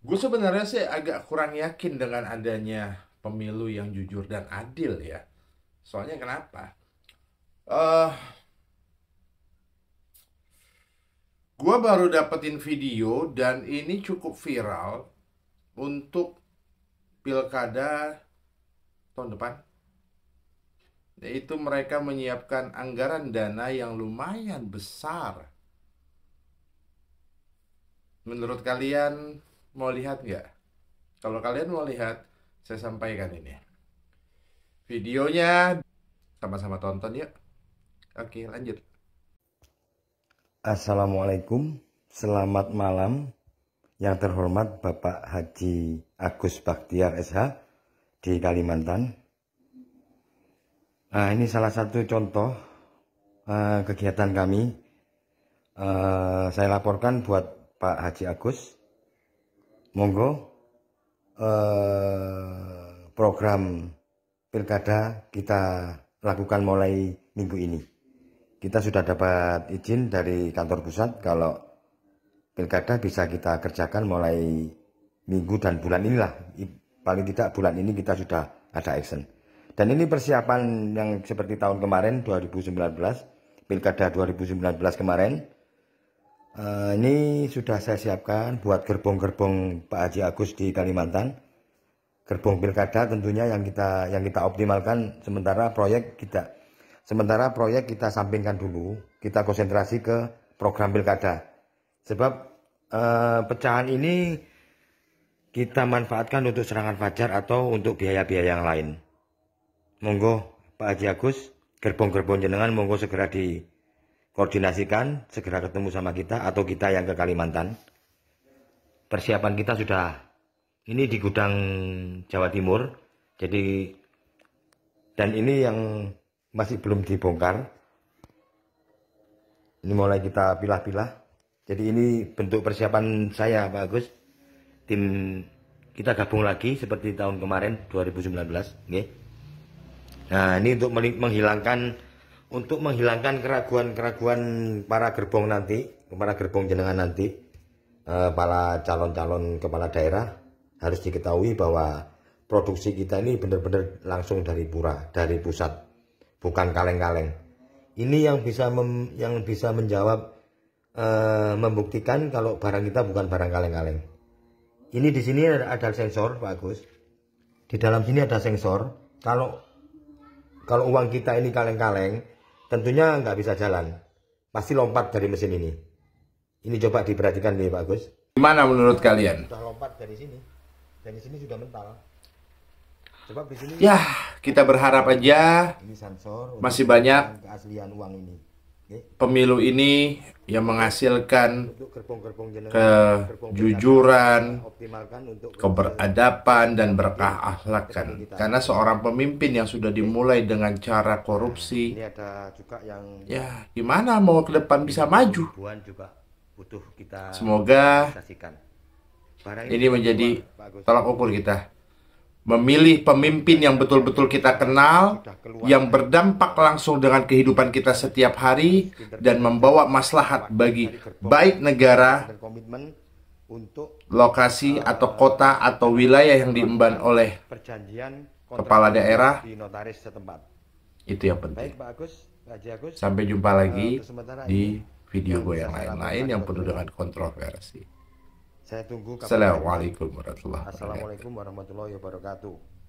Gue sebenarnya sih agak kurang yakin dengan adanya pemilu yang jujur dan adil ya. Soalnya kenapa? Uh, eh, gue baru dapetin video dan ini cukup viral untuk pilkada tahun depan. Yaitu mereka menyiapkan anggaran dana yang lumayan besar. Menurut kalian Mau lihat nggak? Kalau kalian mau lihat, saya sampaikan ini. Videonya sama-sama tonton yuk. Oke, lanjut. Assalamualaikum, selamat malam. Yang terhormat Bapak Haji Agus Baktiar SH di Kalimantan. Nah, ini salah satu contoh uh, kegiatan kami. Uh, saya laporkan buat Pak Haji Agus monggo eh, program pilkada kita lakukan mulai minggu ini. Kita sudah dapat izin dari kantor pusat kalau pilkada bisa kita kerjakan mulai minggu dan bulan inilah. Paling tidak bulan ini kita sudah ada action. Dan ini persiapan yang seperti tahun kemarin 2019, pilkada 2019 kemarin Eh, ini sudah saya siapkan buat gerbong-gerbong Pak Haji Agus di Kalimantan. Gerbong pilkada tentunya yang kita yang kita optimalkan sementara proyek kita sementara proyek kita sampingkan dulu, kita konsentrasi ke program pilkada. Sebab uh, pecahan ini kita manfaatkan untuk serangan fajar atau untuk biaya-biaya yang lain. Monggo Pak Haji Agus, gerbong-gerbong jenengan monggo segera di koordinasikan segera ketemu sama kita atau kita yang ke Kalimantan persiapan kita sudah ini di gudang Jawa Timur jadi dan ini yang masih belum dibongkar ini mulai kita pilah-pilah jadi ini bentuk persiapan saya Pak Agus tim kita gabung lagi seperti tahun kemarin 2019 okay. nah ini untuk menghilangkan untuk menghilangkan keraguan-keraguan para gerbong nanti, para gerbong jenengan nanti, eh, para calon-calon kepala daerah harus diketahui bahwa produksi kita ini benar-benar langsung dari pura, dari pusat, bukan kaleng-kaleng. Ini yang bisa mem, yang bisa menjawab eh, membuktikan kalau barang kita bukan barang kaleng-kaleng. Ini di sini ada sensor, Pak Agus. Di dalam sini ada sensor. Kalau kalau uang kita ini kaleng-kaleng, tentunya nggak bisa jalan. Pasti lompat dari mesin ini. Ini coba diperhatikan nih Pak Gus. Gimana menurut kalian? Sudah lompat dari sini. Dari sini sudah mental. Coba di sini. Ya, kita berharap aja ini sensor masih banyak keaslian uang ini pemilu ini yang menghasilkan kejujuran, keberadaban, dan berkah akhlakan. Karena seorang pemimpin yang sudah dimulai dengan cara korupsi, ya gimana mau ke depan bisa maju? Semoga ini menjadi tolak ukur kita memilih pemimpin yang betul-betul kita kenal, yang berdampak langsung dengan kehidupan kita setiap hari, dan membawa maslahat bagi baik negara, lokasi eh, atau kota atau wilayah yang diemban oleh kepala daerah. Itu yang penting. Sampai jumpa lagi eh, di video gue yang lain-lain yang penuh dengan kontroversi. Saya tunggu Assalamualaikum warahmatullahi wabarakatuh. Assalamualaikum warahmatullahi wabarakatuh.